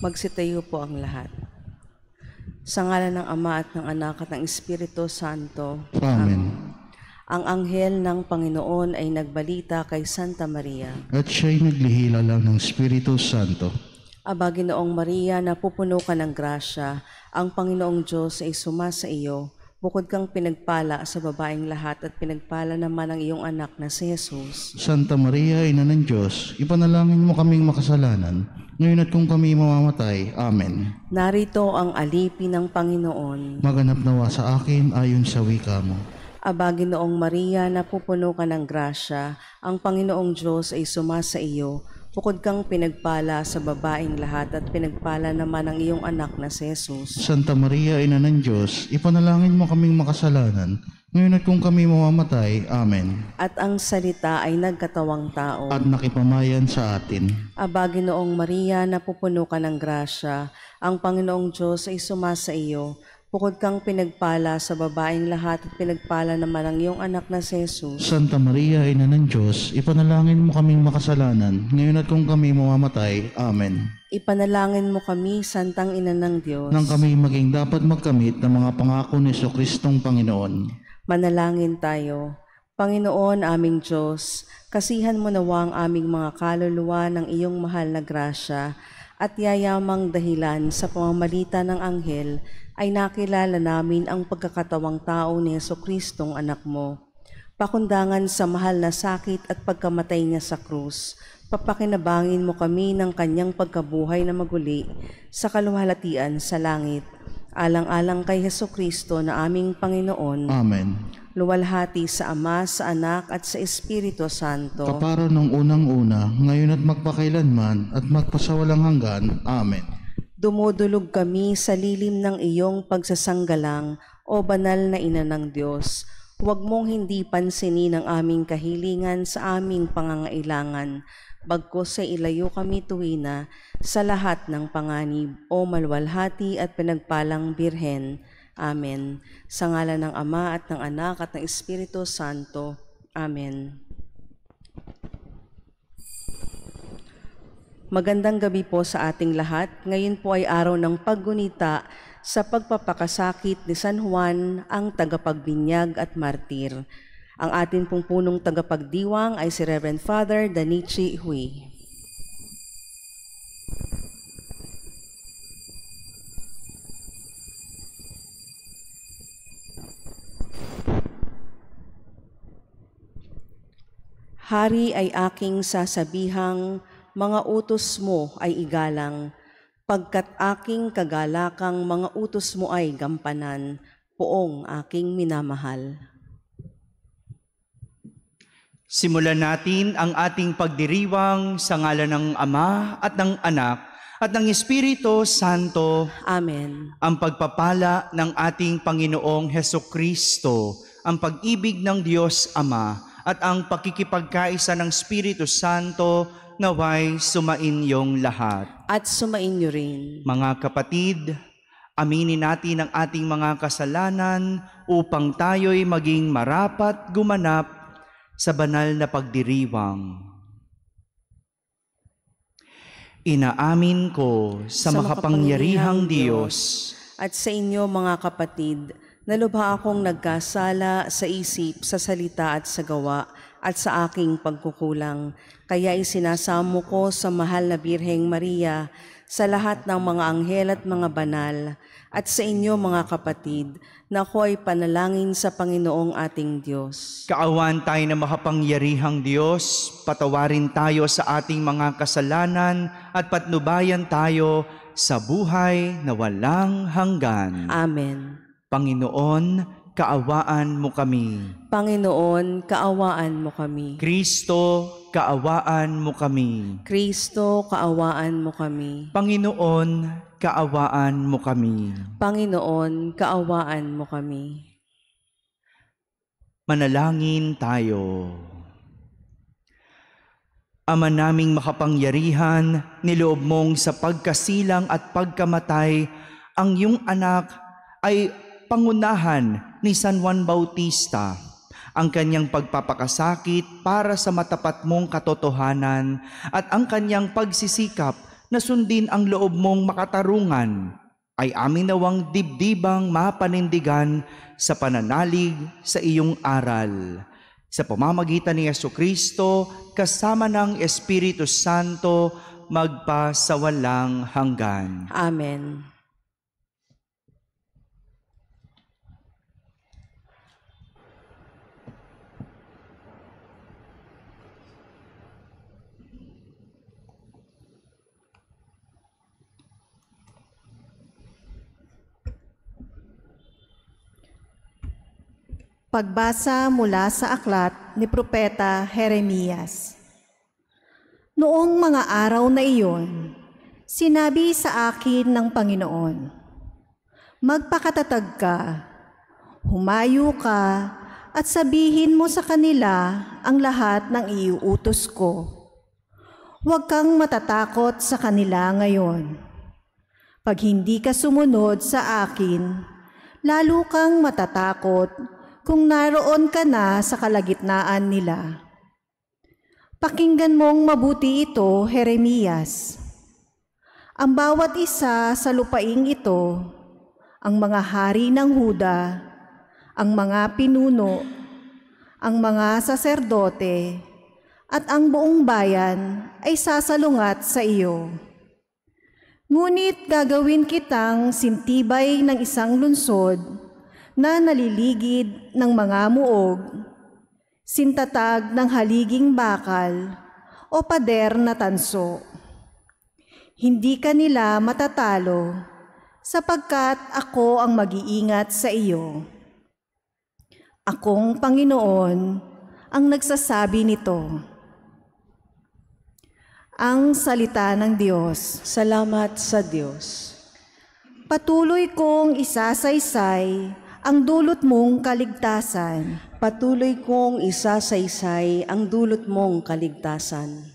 Magsitayo po ang lahat. Sa ngalan ng Ama at ng Anak at ng Espiritu Santo. Amen. Ang anghel ng Panginoon ay nagbalita kay Santa Maria. At siya'y naglihila lang ng Espiritu Santo. Aba, Ginoong Maria, napupuno ka ng grasya. Ang Panginoong Diyos ay sumasa iyo. Bukod kang pinagpala sa babaeng lahat at pinagpala naman ang iyong anak na si Jesus. Santa Maria, Ina ng Diyos, ipanalangin mo kaming makasalanan ngayon at kung kami mamamatay. Amen. Narito ang alipin ng Panginoon. Maganap nawa sa akin ayon sa wika mo. Abaginoong Maria, napupuno ka ng grasya, ang Panginoong Diyos ay sumasa iyo. Bukod kang pinagpala sa babaeng lahat at pinagpala naman ang iyong anak na si Jesus. Santa Maria, Ina ng Diyos, ipanalangin mo kaming makasalanan ngayon at kung kami mamamatay, Amen. At ang salita ay nagkatawang tao. At nakipamayan sa atin. Abagi noong Maria, napupuno ka ng grasya. Ang Panginoong Diyos ay sumasa iyo. Bukod kang pinagpala sa babaeng lahat at pinagpala naman ang iyong anak na si Jesus. Santa Maria, Ina ng Diyos, ipanalangin mo kaming makasalanan, ngayon at kung kami mamamatay. Amen. Ipanalangin mo kami, Santang Ina ng Diyos. Nang kami maging dapat magkamit ng mga pangako ni Kristong Panginoon. Manalangin tayo. Panginoon aming Diyos, kasihan mo nawa ang aming mga kaluluwa ng iyong mahal na grasya at yayamang dahilan sa pamamalita ng anghel ay nakilala namin ang pagkakatawang tao ni Yeso Kristong anak mo. Pakundangan sa mahal na sakit at pagkamatay niya sa krus, papakinabangin mo kami ng kanyang pagkabuhay na maguli sa kaluhalatian sa langit alang-alang kay Heso Kristo na aming Panginoon. Amen. Luwalhati sa Ama, sa Anak, at sa Espiritu Santo. Kaparo ng unang-una, ngayon at magpakailanman, at magpasawalang hanggan. Amen. Dumudulog kami sa lilim ng iyong pagsasanggalang, o banal na ina ng Diyos. Huwag mong hindi pansinin ang aming kahilingan sa aming pangangailangan, bagkos sa ilayo kami tuwina sa lahat ng panganib o malwalhati at pinagpalang birhen. Amen. Sa ngala ng Ama at ng Anak at ng Espiritu Santo. Amen. Magandang gabi po sa ating lahat. Ngayon po ay araw ng paggunita sa pagpapakasakit ni San Juan, ang tagapagbinyag at martir. Ang atin pong punong tagapagdiwang ay si Reverend Father Danichi Hui. Hari ay aking sasabihang mga utos mo ay igalang, pagkat aking kagalakang mga utos mo ay gampanan, poong aking minamahal. Simulan natin ang ating pagdiriwang sa ngalan ng Ama at ng Anak at ng Espiritu Santo. Amen. Ang pagpapala ng ating Panginoong Heso Kristo, ang pag-ibig ng Diyos Ama at ang pakikipagkaisa ng Espiritu Santo naway sumainyong lahat. At sumainyo rin. Mga kapatid, aminin natin ang ating mga kasalanan upang tayo'y maging marapat gumanap sa banal na pagdiriwang. Inaamin ko sa, sa makapangyarihang Diyos at sa inyo mga kapatid na lubha akong nagkasala sa isip, sa salita at sa gawa at sa aking pagkukulang. Kaya isinasamo ko sa mahal na Birheng Maria, sa lahat ng mga anghel at mga banal, at sa inyo mga kapatid na ako ay panalangin sa Panginoong ating Diyos. Kaawan tayo na makapangyarihang Diyos, patawarin tayo sa ating mga kasalanan at patnubayan tayo sa buhay na walang hanggan. Amen. Panginoon, kaawaan mo kami. Panginoon, kaawaan mo kami. Kristo, kaawaan mo kami. Kristo, kaawaan mo kami. Panginoon, kaawaan mo kami. Panginoon, kaawaan mo kami. Manalangin tayo. Ama naming makapangyarihan, niloob mong sa pagkasilang at pagkamatay, ang iyong anak ay pangunahan ni San Juan Bautista, ang kanyang pagpapakasakit para sa matapat mong katotohanan at ang kanyang pagsisikap na sundin ang loob mong makatarungan ay aming nawang dibdibang mapanindigan sa pananalig sa iyong aral. Sa pamamagitan ni Yeso Kristo, kasama ng Espiritu Santo, magpa sa walang hanggan. Amen. Pagbasa mula sa aklat ni Propeta Jeremias. Noong mga araw na iyon, sinabi sa akin ng Panginoon, Magpakatatag ka, humayo ka, at sabihin mo sa kanila ang lahat ng iuutos ko. Huwag kang matatakot sa kanila ngayon. Pag hindi ka sumunod sa akin, lalo kang matatakot kung naroon ka na sa kalagitnaan nila. Pakinggan mong mabuti ito, Jeremias. Ang bawat isa sa lupaing ito, ang mga hari ng Huda, ang mga pinuno, ang mga saserdote, at ang buong bayan ay sasalungat sa iyo. Ngunit gagawin kitang sintibay ng isang lungsod, na naliligid ng mga muog, sintatag ng haliging bakal o pader na tanso. Hindi ka nila matatalo sapagkat ako ang mag-iingat sa iyo. Akong Panginoon ang nagsasabi nito. Ang salita ng Diyos. Salamat sa Diyos. Patuloy kong isasaysay ang dulot mong kaligtasan. Patuloy kong isasaysay ang dulot mong kaligtasan.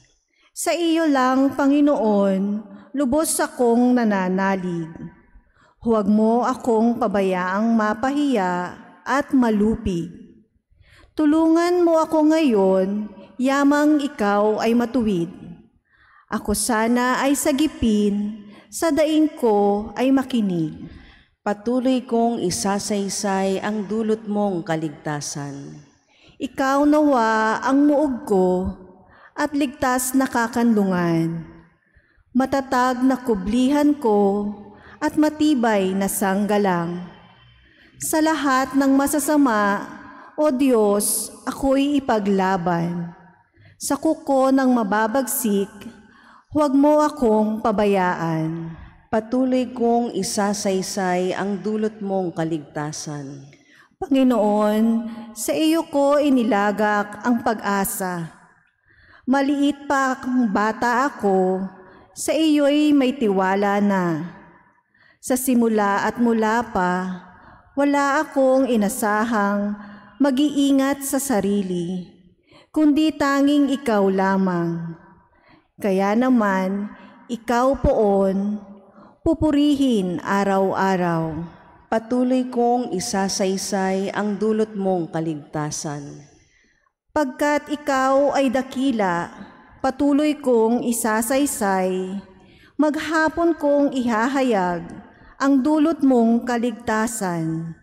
Sa iyo lang, Panginoon, lubos akong nananalig. Huwag mo akong pabayaang mapahiya at malupi. Tulungan mo ako ngayon, yamang ikaw ay matuwid. Ako sana ay sagipin, sa daing ko ay makinig. Patuloy kong isasaysay ang dulot mong kaligtasan. Ikaw nawa ang muog ko at ligtas na kakanlungan. Matatag na kublihan ko at matibay na sanggalang. Sa lahat ng masasama, O Diyos, ako'y ipaglaban. Sa kuko ng mababagsik, huwag mo akong pabayaan. Patuloy kong isasaysay ang dulot mong kaligtasan. Panginoon, sa iyo ko inilagak ang pag-asa. Maliit pa akong bata ako, sa iyo'y may tiwala na. Sa simula at mula pa, wala akong inasahang mag-iingat sa sarili, kundi tanging ikaw lamang. Kaya naman, ikaw poon, pupurihin araw-araw. Patuloy kong isasaysay ang dulot mong kaligtasan. Pagkat ikaw ay dakila, patuloy kong isasaysay. Maghapon kong ihahayag ang dulot mong kaligtasan.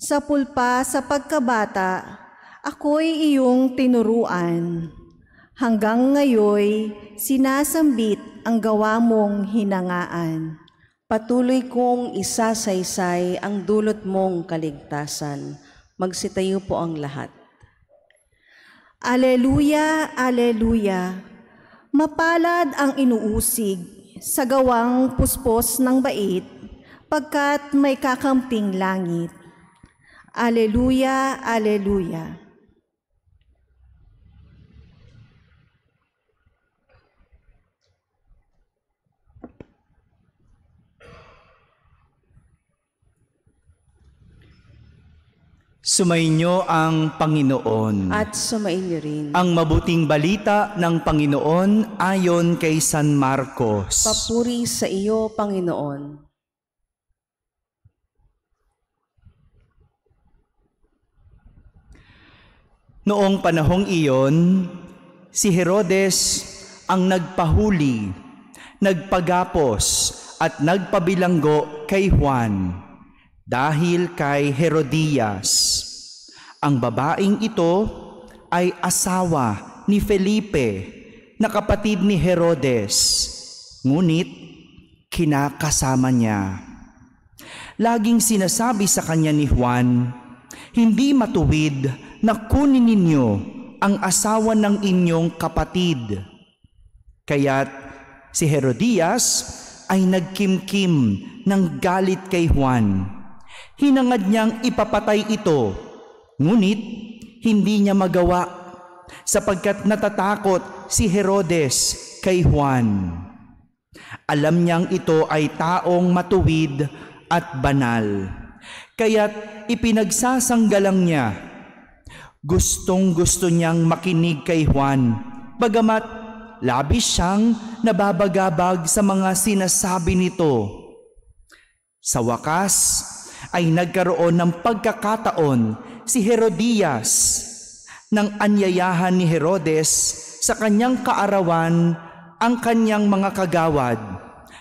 Sa pulpa sa pagkabata, ako'y iyong tinuruan. Hanggang ngayoy, sinasambit ang gawa mong hinangaan. Patuloy kong isasaysay ang dulot mong kaligtasan. Magsitayo po ang lahat. Aleluya, aleluya. Mapalad ang inuusig sa gawang puspos ng bait, pagkat may kakamping langit. Aleluya, aleluya. Sumainyo ang Panginoon. At sumainyo rin. Ang mabuting balita ng Panginoon ayon kay San Marcos. Papuri sa iyo, Panginoon. Noong panahong iyon, si Herodes ang nagpahuli, nagpagapos at nagpabilanggo kay Juan dahil kay Herodias ang babaeng ito ay asawa ni Felipe na kapatid ni Herodes, ngunit kinakasama niya. Laging sinasabi sa kanya ni Juan, hindi matuwid na kunin ninyo ang asawa ng inyong kapatid. Kaya't si Herodias ay nagkimkim ng galit kay Juan. Hinangad niyang ipapatay ito Ngunit hindi niya magawa sapagkat natatakot si Herodes kay Juan. Alam niyang ito ay taong matuwid at banal. Kaya't ipinagsasanggalang niya. Gustong gusto niyang makinig kay Juan, bagamat labis siyang nababagabag sa mga sinasabi nito. Sa wakas, ay nagkaroon ng pagkakataon si Herodias nang anyayahan ni Herodes sa kanyang kaarawan ang kanyang mga kagawad,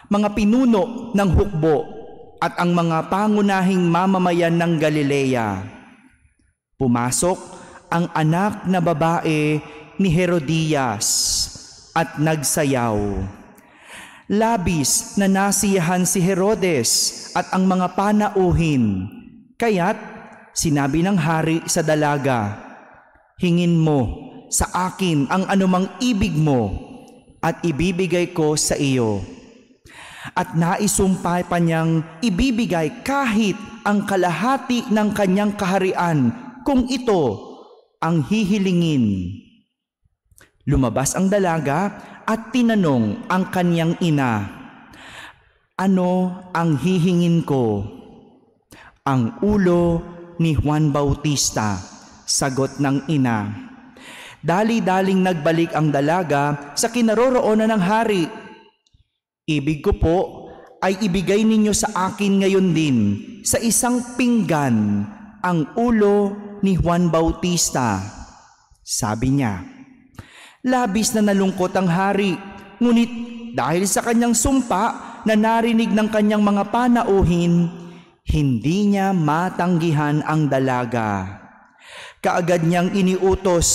mga pinuno ng hukbo at ang mga pangunahing mamamayan ng Galilea. Pumasok ang anak na babae ni Herodias at nagsayaw. Labis na nasiyahan si Herodes at ang mga panauhin, kaya't sinabi ng hari sa dalaga, Hingin mo sa akin ang anumang ibig mo at ibibigay ko sa iyo. At naisumpay pa niyang ibibigay kahit ang kalahati ng kanyang kaharian kung ito ang hihilingin. Lumabas ang dalaga at tinanong ang kanyang ina, Ano ang hihingin ko? Ang ulo ni Juan Bautista, sagot ng ina. Dali-daling nagbalik ang dalaga sa kinaroroonan ng hari. Ibig ko po ay ibigay ninyo sa akin ngayon din sa isang pinggan ang ulo ni Juan Bautista. Sabi niya, labis na nalungkot ang hari, ngunit dahil sa kanyang sumpa na narinig ng kanyang mga panauhin, hindi niya matanggihan ang dalaga. Kaagad niyang iniutos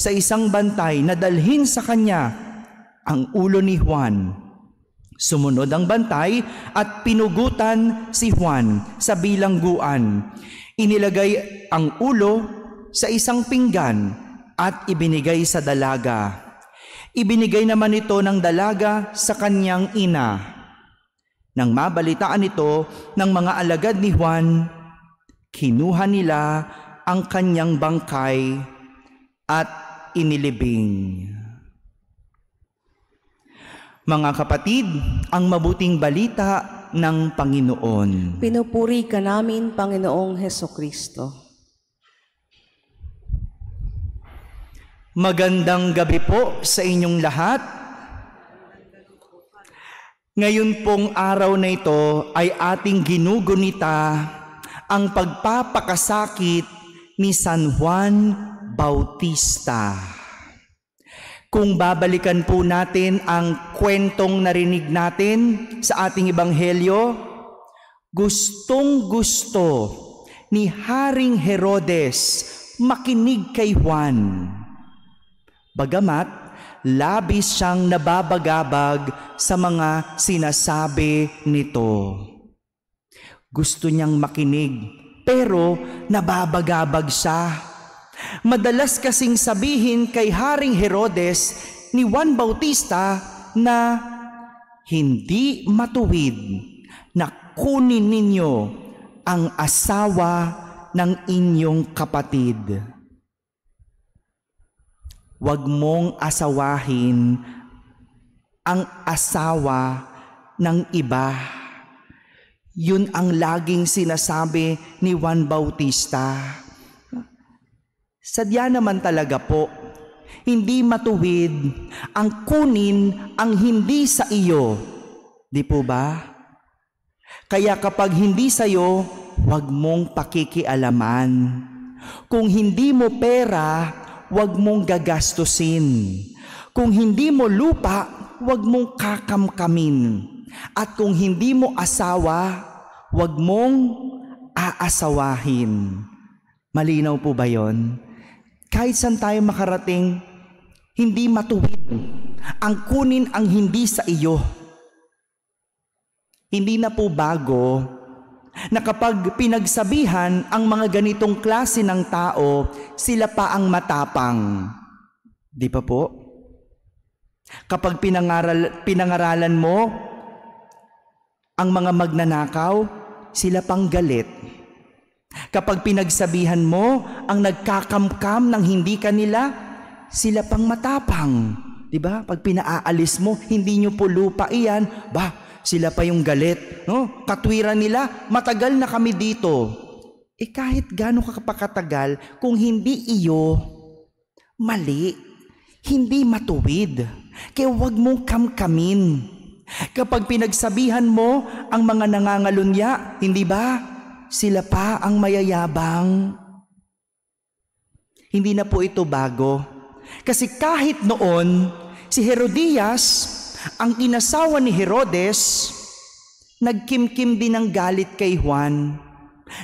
sa isang bantay na dalhin sa kanya ang ulo ni Juan. Sumunod ang bantay at pinugutan si Juan sa bilangguan. Inilagay ang ulo sa isang pinggan at ibinigay sa dalaga. Ibinigay naman ito ng dalaga sa kanyang ina. Nang mabalitaan ito ng mga alagad ni Juan, kinuha nila ang kanyang bangkay at inilibing. Mga kapatid, ang mabuting balita ng Panginoon. Pinupuri ka namin, Panginoong Heso Kristo. Magandang gabi po sa inyong lahat. Ngayon pong araw na ito ay ating ginugunita ang pagpapakasakit ni San Juan Bautista. Kung babalikan po natin ang kwentong narinig natin sa ating ebanghelyo, gustong gusto ni Haring Herodes makinig kay Juan. Bagamat labis siyang nababagabag sa mga sinasabi nito. Gusto niyang makinig pero nababagabag siya. Madalas kasing sabihin kay Haring Herodes ni Juan Bautista na hindi matuwid na kunin ninyo ang asawa ng inyong kapatid. Huwag mong asawahin ang asawa ng iba. Yun ang laging sinasabi ni Juan Bautista. Sadya naman talaga po, hindi matuwid ang kunin ang hindi sa iyo. Di po ba? Kaya kapag hindi sa iyo, huwag mong pakikialaman. Kung hindi mo pera, huwag mong gagastusin. Kung hindi mo lupa, huwag mong kakamkamin. At kung hindi mo asawa, huwag mong aasawahin. Malinaw po ba yon? Kahit saan tayo makarating, hindi matuwid. Ang kunin ang hindi sa iyo. Hindi na po bago na kapag pinagsabihan ang mga ganitong klase ng tao, sila pa ang matapang. Di pa po? Kapag pinangaral, pinangaralan mo ang mga magnanakaw, sila pang galit. Kapag pinagsabihan mo ang nagkakamkam ng hindi kanila, sila pang matapang. 'Di ba? Pag pinaaalis mo, hindi niyo po lupa iyan, ba, sila pa yung galit. No? Katwiran nila, matagal na kami dito. Eh kahit gano'ng kakapakatagal, kung hindi iyo, mali, hindi matuwid. Kaya huwag mong kamkamin. Kapag pinagsabihan mo ang mga nangangalunya, hindi ba? Sila pa ang mayayabang. Hindi na po ito bago. Kasi kahit noon, si Herodias, ang kinasawa ni Herodes, nagkimkim din ng galit kay Juan.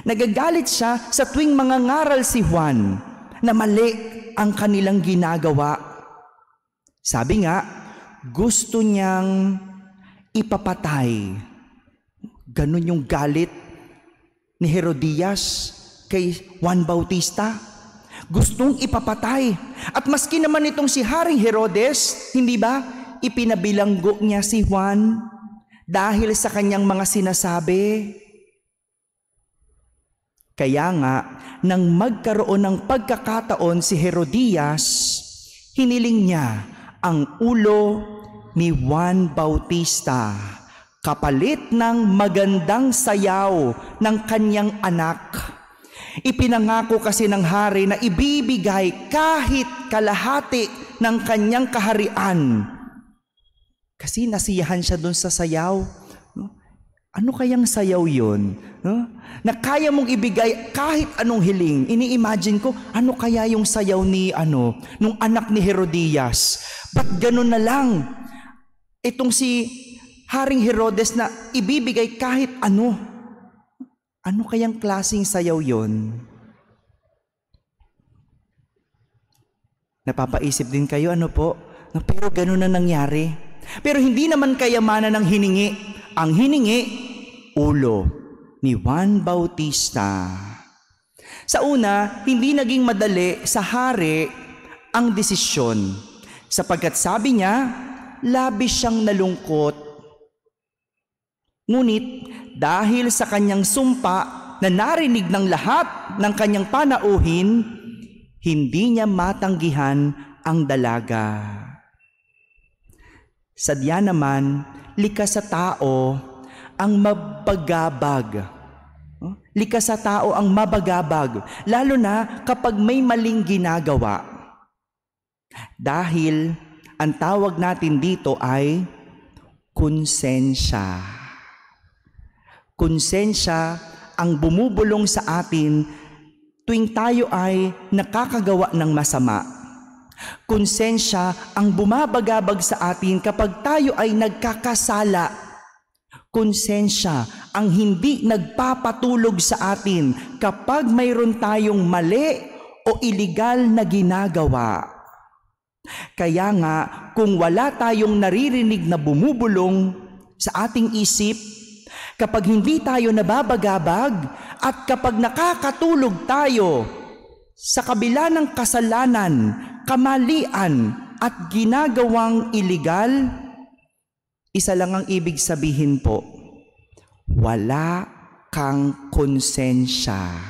Nagagalit siya sa tuwing mangangaral si Juan na mali ang kanilang ginagawa. Sabi nga, gusto niyang ipapatay. Ganon yung galit ni Herodias kay Juan Bautista gustong ipapatay. At maski naman itong si Haring Herodes, hindi ba, ipinabilanggo niya si Juan dahil sa kanyang mga sinasabi. Kaya nga, nang magkaroon ng pagkakataon si Herodias, hiniling niya ang ulo ni Juan Bautista kapalit ng magandang sayaw ng kanyang anak. Ipinangako kasi ng hari na ibibigay kahit kalahati ng kanyang kaharian kasi nasiyahan siya doon sa sayaw. Ano kayang sayaw yon? Na kaya mong ibigay kahit anong hiling. Ini-imagine ko, ano kaya yung sayaw ni, ano, nung anak ni Herodias? Ba't ganun na lang? Itong si Haring Herodes na ibibigay kahit ano. Ano kayang klasing sayaw yon? Napapaisip din kayo, ano po? Pero ganun na nangyari. Pero hindi naman kayamanan ang hiningi. Ang hiningi, ulo ni Juan Bautista. Sa una, hindi naging madali sa hari ang desisyon sapagkat sabi niya, labis siyang nalungkot. Ngunit dahil sa kanyang sumpa na narinig ng lahat ng kanyang panauhin, hindi niya matanggihan ang dalaga. Sadya naman, likas sa tao ang mabagabag. Oh, likas sa tao ang mabagabag, lalo na kapag may maling ginagawa. Dahil ang tawag natin dito ay konsensya. Konsensya ang bumubulong sa atin tuwing tayo ay nakakagawa ng masama Konsensya ang bumabagabag sa atin kapag tayo ay nagkakasala. Konsensya ang hindi nagpapatulog sa atin kapag mayroon tayong mali o iligal na ginagawa. Kaya nga, kung wala tayong naririnig na bumubulong sa ating isip, kapag hindi tayo nababagabag at kapag nakakatulog tayo sa kabila ng kasalanan, kamalian at ginagawang iligal, isa lang ang ibig sabihin po, wala kang konsensya.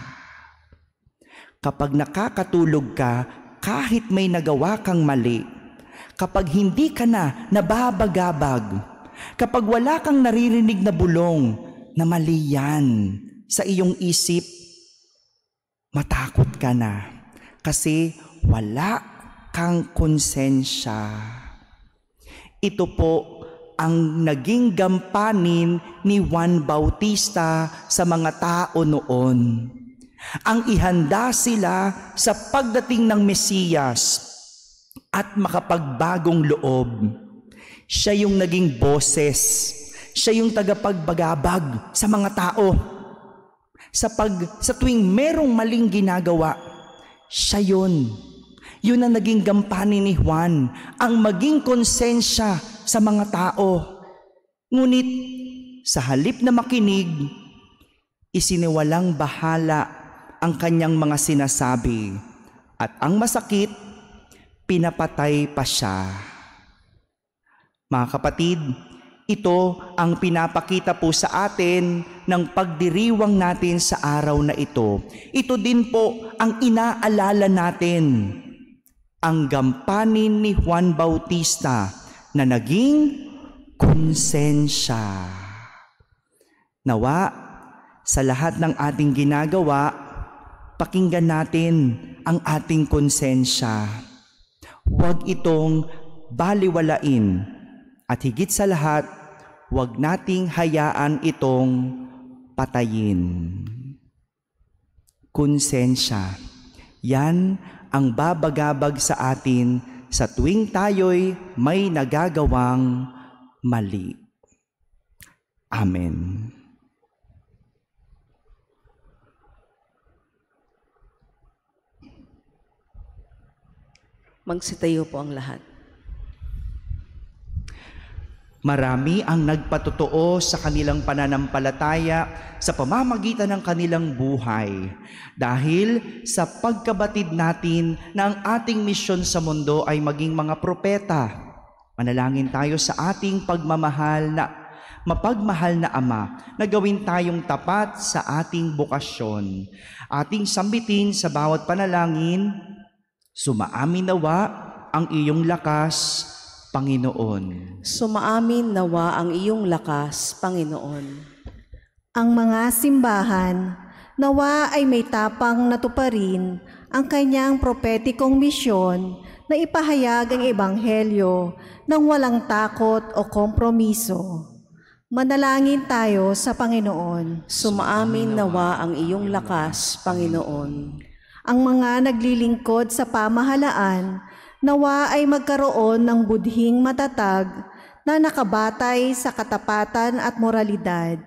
Kapag nakakatulog ka, kahit may nagawa kang mali, kapag hindi ka na nababagabag, kapag wala kang naririnig na bulong na mali yan sa iyong isip, matakot ka na kasi wala kang konsensya. Ito po ang naging gampanin ni Juan Bautista sa mga tao noon. Ang ihanda sila sa pagdating ng Mesiyas at makapagbagong loob. Siya yung naging boses. Siya yung tagapagbagabag sa mga tao. Sa, pag, sa tuwing merong maling ginagawa, siya yun yun ang naging gampanin ni Juan, ang maging konsensya sa mga tao. Ngunit sa halip na makinig, isiniwalang bahala ang kanyang mga sinasabi at ang masakit, pinapatay pa siya. Mga kapatid, ito ang pinapakita po sa atin ng pagdiriwang natin sa araw na ito. Ito din po ang inaalala natin ang gampanin ni Juan Bautista na naging konsensya. Nawa, sa lahat ng ating ginagawa, pakinggan natin ang ating konsensya. Huwag itong baliwalain at higit sa lahat, huwag nating hayaan itong patayin. Konsensya. Yan ang babagabag sa atin sa tuwing tayo'y may nagagawang mali. Amen. Magsitayo po ang lahat. Marami ang nagpatotoo sa kanilang pananampalataya sa pamamagitan ng kanilang buhay dahil sa pagkabatid natin na ang ating misyon sa mundo ay maging mga propeta. Manalangin tayo sa ating pagmamahal na mapagmahal na Ama na gawin tayong tapat sa ating bokasyon. Ating sambitin sa bawat panalangin, sumaamin nawa ang iyong lakas Panginoon. Sumaamin nawa ang iyong lakas, Panginoon. Ang mga simbahan, nawa ay may tapang natuparin ang kanyang propetikong misyon na ipahayag ang Ebanghelyo ng walang takot o kompromiso. Manalangin tayo sa Panginoon. Sumaamin nawa ang iyong lakas, Panginoon. Ang mga naglilingkod sa pamahalaan nawa ay magkaroon ng budhing matatag na nakabatay sa katapatan at moralidad.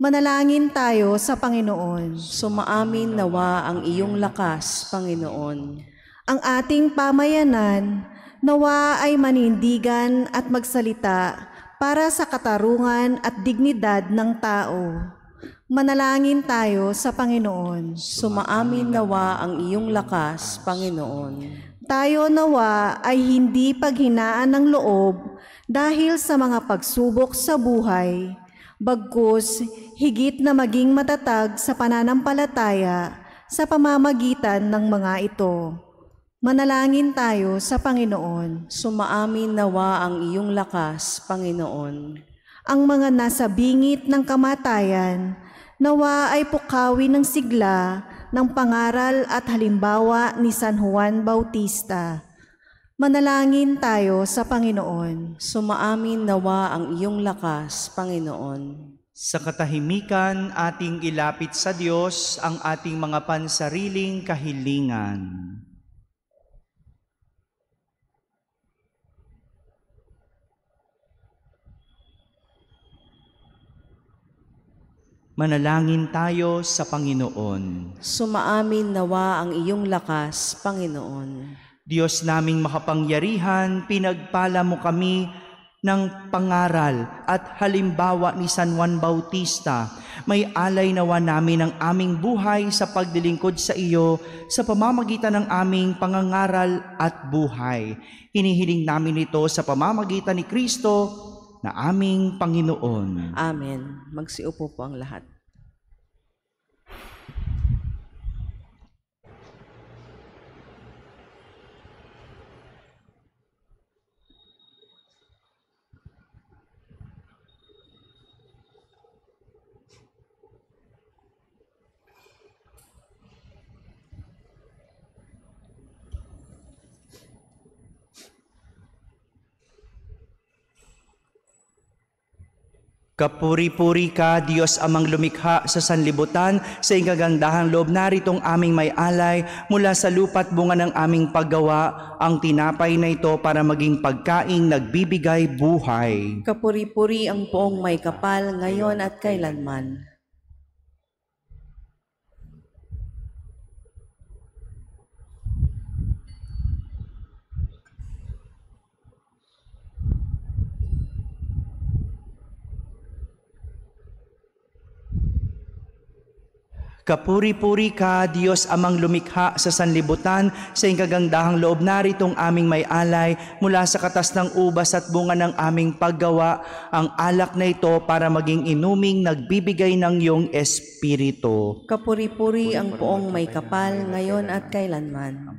Manalangin tayo sa Panginoon. Sumaamin nawa ang iyong lakas, Panginoon. Ang ating pamayanan nawa ay manindigan at magsalita para sa katarungan at dignidad ng tao. Manalangin tayo sa Panginoon. Sumaamin nawa ang iyong lakas, Panginoon. Tayo nawa ay hindi paghinaan ng loob dahil sa mga pagsubok sa buhay, bagkus higit na maging matatag sa pananampalataya sa pamamagitan ng mga ito. Manalangin tayo sa Panginoon. Sumaamin nawa ang iyong lakas, Panginoon. Ang mga nasa bingit ng kamatayan, nawa ay pukawi ng sigla ng pangaral at halimbawa ni San Juan Bautista. Manalangin tayo sa Panginoon. Sumaamin nawa ang iyong lakas, Panginoon. Sa katahimikan, ating ilapit sa Diyos ang ating mga pansariling kahilingan. Manalangin tayo sa Panginoon. Sumaamin nawa ang iyong lakas, Panginoon. Diyos naming makapangyarihan, pinagpala mo kami ng pangaral at halimbawa ni San Juan Bautista. May alay nawa namin ang aming buhay sa paglilingkod sa iyo sa pamamagitan ng aming pangangaral at buhay. Hinihiling namin ito sa pamamagitan ni Kristo na aming Panginoon. Amen. Magsiupo po ang lahat. Kapuri-puri ka, Diyos amang lumikha sa sanlibutan sa ikagandahang loob naritong aming may alay mula sa lupa't bunga ng aming paggawa, ang tinapay na ito para maging pagkain nagbibigay buhay. Kapuri-puri ang poong may kapal ngayon at kailanman. Kapuri-puri ka, Diyos amang lumikha sa sanlibutan, sa ingkagandahang loob naritong aming may alay, mula sa katas ng ubas at bunga ng aming paggawa, ang alak na ito para maging inuming nagbibigay ng iyong Espiritu. Kapuri-puri ang poong may kapal ngayon at kailanman.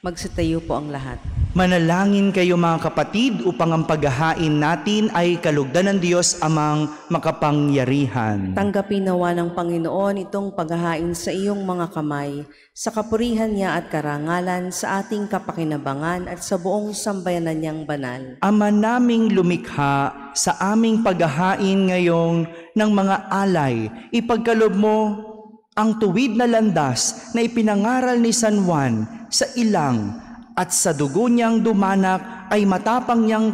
Magsitayo po ang lahat. Manalangin kayo mga kapatid upang ang paghahain natin ay kalugdan ng Diyos amang makapangyarihan. Tanggapin nawa ng Panginoon itong paghahain sa iyong mga kamay, sa kapurihan niya at karangalan, sa ating kapakinabangan at sa buong sambayanan niyang banal. Ama naming lumikha sa aming paghahain ngayong ng mga alay, ipagkalob mo ang tuwid na landas na ipinangaral ni San Juan sa ilang at sa dugo niyang dumanak ay matapang niyang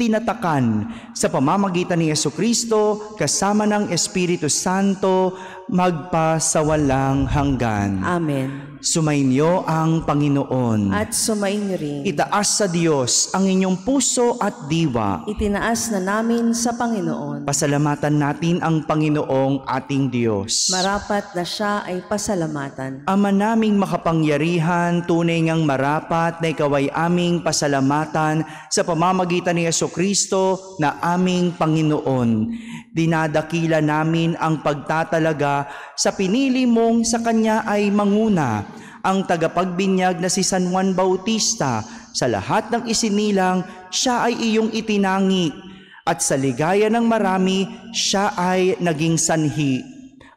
tinatakan sa pamamagitan ni Yesu Kristo kasama ng Espiritu Santo magpasawalang hanggan. Amen. Sumainyo ang Panginoon. At sumainyo rin. Itaas sa Diyos ang inyong puso at diwa. Itinaas na namin sa Panginoon. Pasalamatan natin ang Panginoong ating Diyos. Marapat na siya ay pasalamatan. Ama naming makapangyarihan, tunay ngang marapat na ikaw ay aming pasalamatan sa pamamagitan ni Yeso Kristo na aming Panginoon dinadakila namin ang pagtatalaga sa pinili mong sa Kanya ay manguna, ang tagapagbinyag na si San Juan Bautista, sa lahat ng isinilang, siya ay iyong itinangi, at sa ligaya ng marami, siya ay naging sanhi.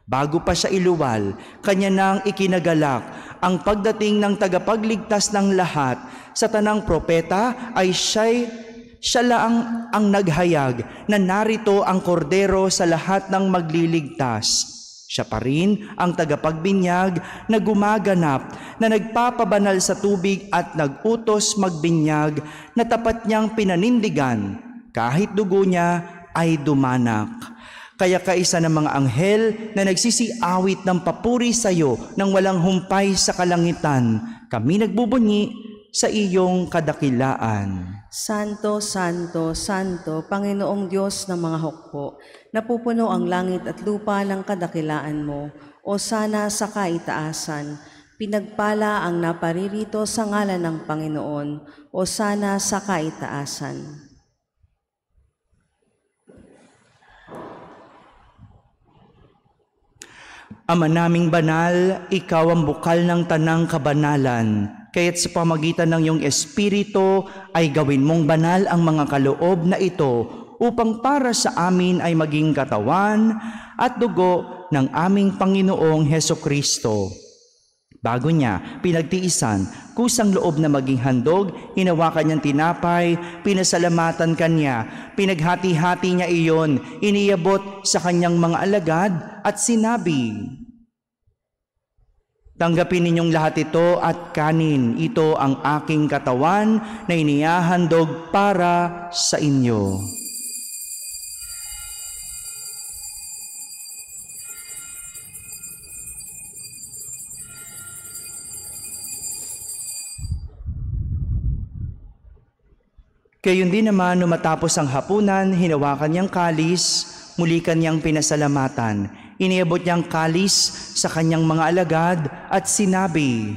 Bago pa siya iluwal, kanya nang ikinagalak ang pagdating ng tagapagligtas ng lahat. Sa tanang propeta ay siya'y siya lang ang naghayag na narito ang kordero sa lahat ng magliligtas. Siya pa rin ang tagapagbinyag na gumaganap, na nagpapabanal sa tubig at nagutos magbinyag na tapat niyang pinanindigan kahit dugo niya ay dumanak. Kaya kaisa ng mga anghel na nagsisiawit ng papuri sa iyo nang walang humpay sa kalangitan, kami nagbubunyi sa iyong kadakilaan. Santo, Santo, Santo, Panginoong Diyos ng mga hukbo, napupuno ang langit at lupa ng kadakilaan mo, o sana sa kaitaasan, pinagpala ang naparirito sa ngalan ng Panginoon, o sana sa kaitaasan. Ama naming banal, ikaw ang bukal ng tanang kabanalan, kaya't sa pamagitan ng iyong espiritu ay gawin mong banal ang mga kaloob na ito upang para sa amin ay maging katawan at dugo ng aming Panginoong Heso Kristo. Bago niya pinagtiisan, kusang loob na maging handog, hinawakan niyang tinapay, pinasalamatan kanya, pinaghati-hati niya iyon, iniyabot sa kanyang mga alagad at sinabi, Tanggapin ninyong lahat ito at kanin. Ito ang aking katawan na inihahandog para sa inyo. Gayon din naman, nung matapos ang hapunan, hinawakan niyang kalis, muli kanyang pinasalamatan. Iniabot niyang kalis sa kanyang mga alagad at sinabi,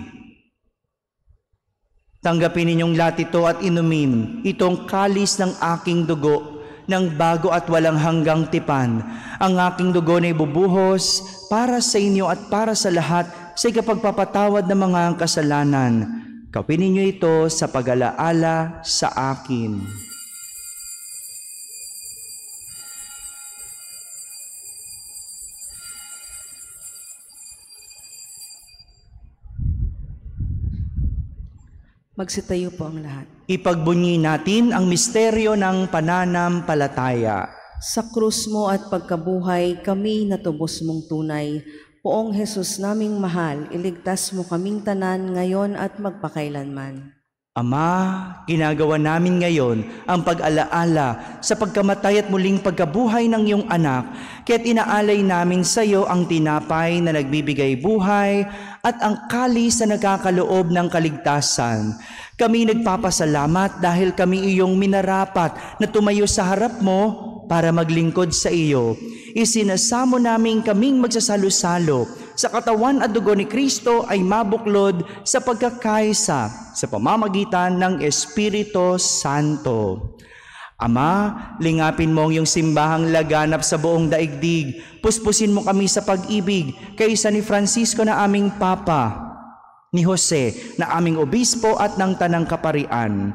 Tanggapin ninyong lahat ito at inumin itong kalis ng aking dugo ng bago at walang hanggang tipan. Ang aking dugo na ibubuhos para sa inyo at para sa lahat sa ikapagpapatawad ng mga kasalanan. Kawinin ninyo ito sa pag-alaala sa akin. Magsitayo po ang lahat. Ipagbunyi natin ang misteryo ng pananampalataya. Sa krus mo at pagkabuhay, kami natubos mong tunay. Poong Hesus naming mahal, iligtas mo kaming tanan ngayon at magpakailanman. Ama, ginagawa namin ngayon ang pag-alaala sa pagkamatay at muling pagkabuhay ng iyong anak, kaya't inaalay namin sa iyo ang tinapay na nagbibigay buhay at ang kalis na nagkakaloob ng kaligtasan. Kami nagpapasalamat dahil kami iyong minarapat na tumayo sa harap mo para maglingkod sa iyo. Isinasamo namin kaming magsasalo-salo sa katawan at dugo ni Kristo ay mabuklod sa pagkakaisa sa pamamagitan ng Espiritu Santo. Ama, lingapin mo ang iyong simbahang laganap sa buong daigdig. Puspusin mo kami sa pag-ibig kaysa ni Francisco na aming Papa, ni Jose na aming Obispo at ng Tanang Kaparian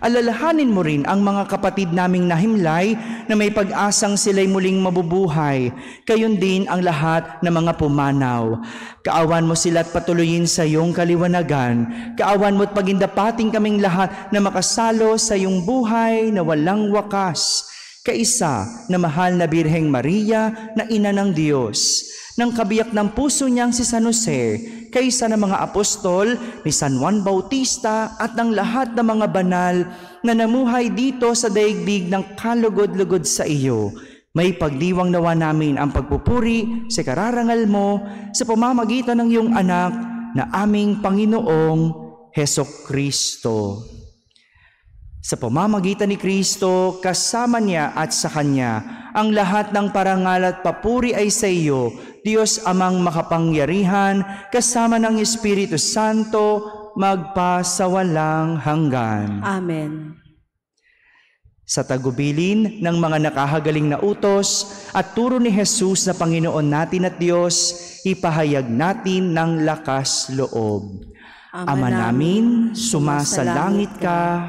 alalahanin mo rin ang mga kapatid naming nahimlay na may pag-asang sila'y muling mabubuhay. Kayon din ang lahat ng mga pumanaw. Kaawan mo sila at patuloyin sa iyong kaliwanagan. Kaawan mo at pagindapating kaming lahat na makasalo sa iyong buhay na walang wakas. Kaisa na mahal na Birheng Maria na ina ng Diyos ng kabiyak ng puso niyang si San Jose kaysa ng mga apostol ni San Juan Bautista at ng lahat ng mga banal na namuhay dito sa daigdig ng kalugod-lugod sa iyo. May pagdiwang nawa namin ang pagpupuri sa kararangal mo sa pamamagitan ng iyong anak na aming Panginoong Heso Kristo. Sa pamamagitan ni Kristo, kasama niya at sa Kanya, ang lahat ng parangal at papuri ay sa iyo, Diyos amang makapangyarihan, kasama ng Espiritu Santo, magpa sa walang hanggan. Amen. Sa tagubilin ng mga nakahagaling na utos at turo ni Jesus na Panginoon natin at Diyos, ipahayag natin ng lakas loob. Ama, Ama namin, sumasalangit ka,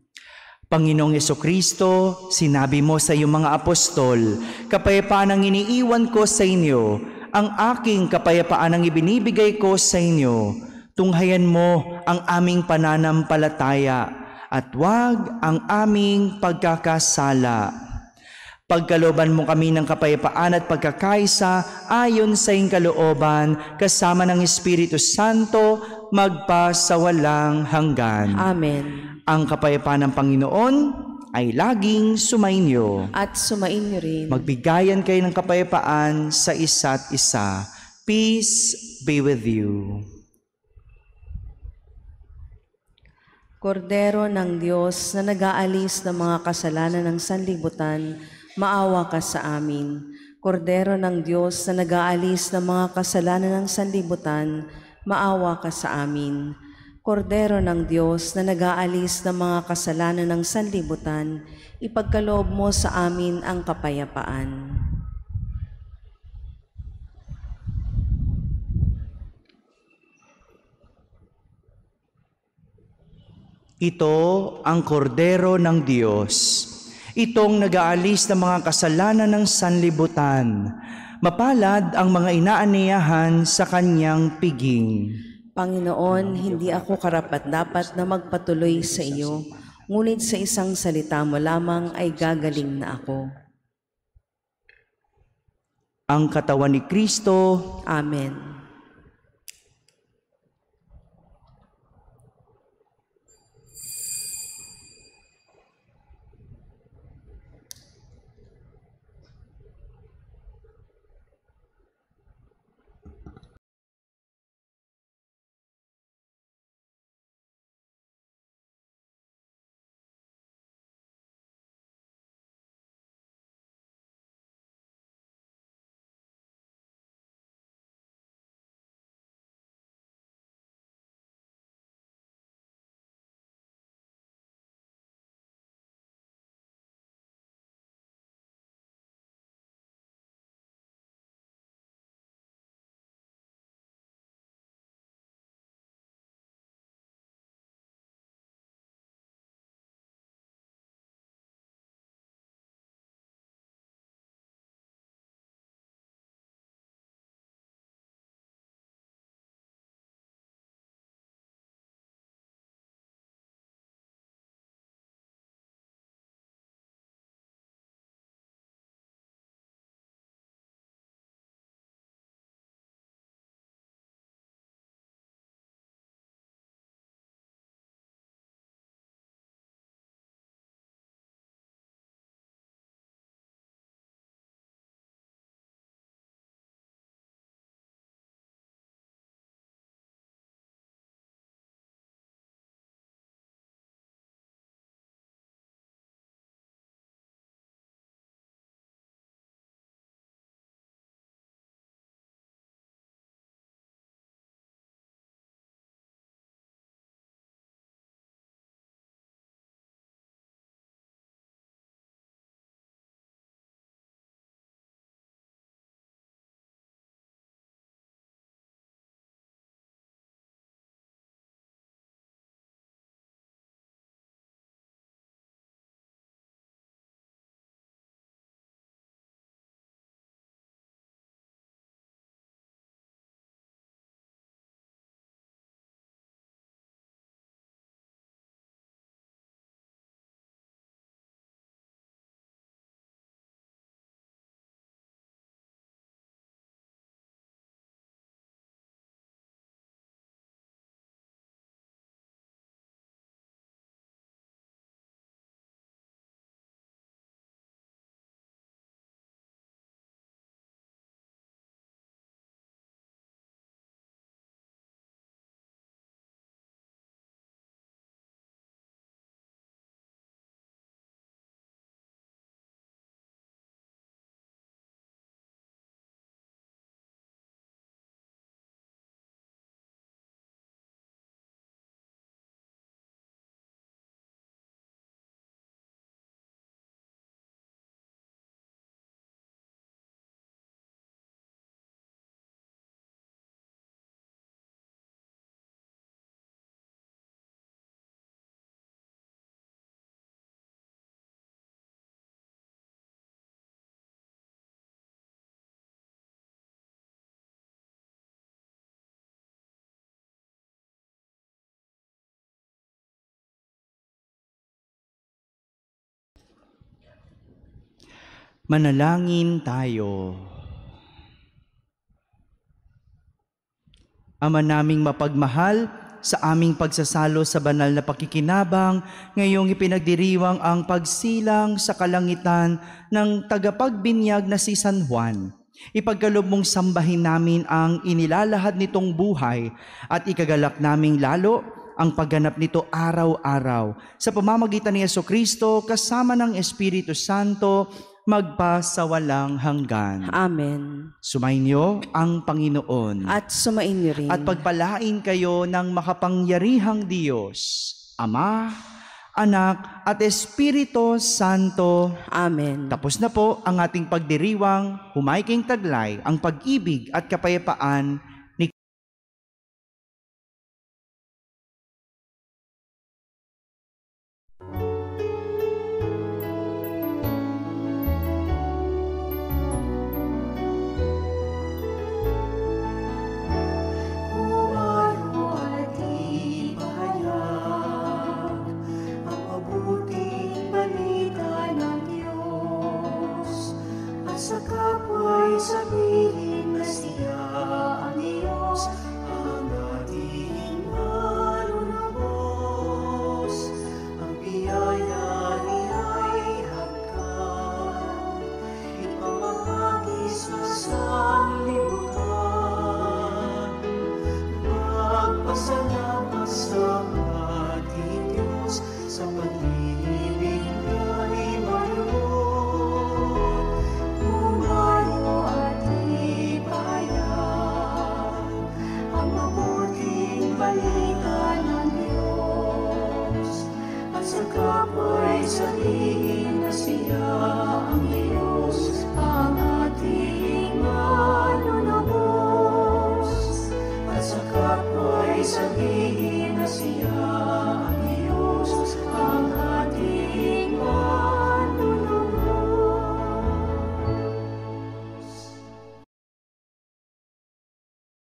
Panginoong Kristo, sinabi mo sa iyong mga apostol, kapayapaanang iniiwan ko sa inyo, ang aking kapayapaan ang ibinibigay ko sa inyo. Tunghayan mo ang aming pananampalataya at wag ang aming pagkakasala. Pagkaloban mo kami ng kapayapaan at pagkakaisa ayon sa iyong kalooban kasama ng Espiritu Santo magpa sa walang hanggan. Amen. Ang kapayapaan ng Panginoon ay laging sumainyo. At sumainyo rin. Magbigayan kayo ng kapayapaan sa isa't isa. Peace be with you. Kordero ng Diyos na nag-aalis ng mga kasalanan ng sanlibutan, maawa ka sa amin. Kordero ng Diyos na nag-aalis ng mga kasalanan ng sanlibutan, maawa ka sa amin. Kordero ng Diyos na nagaalis ng mga kasalanan ng sanlibutan, ipagkaloob mo sa amin ang kapayapaan. Ito ang kordero ng Diyos. Itong nagaalis ng mga kasalanan ng sanlibutan. Mapalad ang mga inaaniyahan sa kanyang piging. Panginoon, hindi ako karapat-dapat na magpatuloy sa iyo, ngunit sa isang salita mo lamang ay gagaling na ako. Ang katawan ni Kristo. Amen. Manalangin tayo. Ama naming mapagmahal, sa aming pagsasalo sa banal na pakikinabang, ngayong ipinagdiriwang ang pagsilang sa kalangitan ng tagapagbinyag na si San Juan. Ipagkalob mong sambahin namin ang inilalahad nitong buhay at ikagalak naming lalo ang pagganap nito araw-araw sa pamamagitan ni Yeso Kristo kasama ng Espiritu Santo magpa sa walang hanggan. Amen. Sumainyo ang Panginoon. At sumainyo rin. At pagpalain kayo ng makapangyarihang Diyos, Ama, Anak, at Espiritu Santo. Amen. Tapos na po ang ating pagdiriwang, humayking taglay, ang pag-ibig at kapayapaan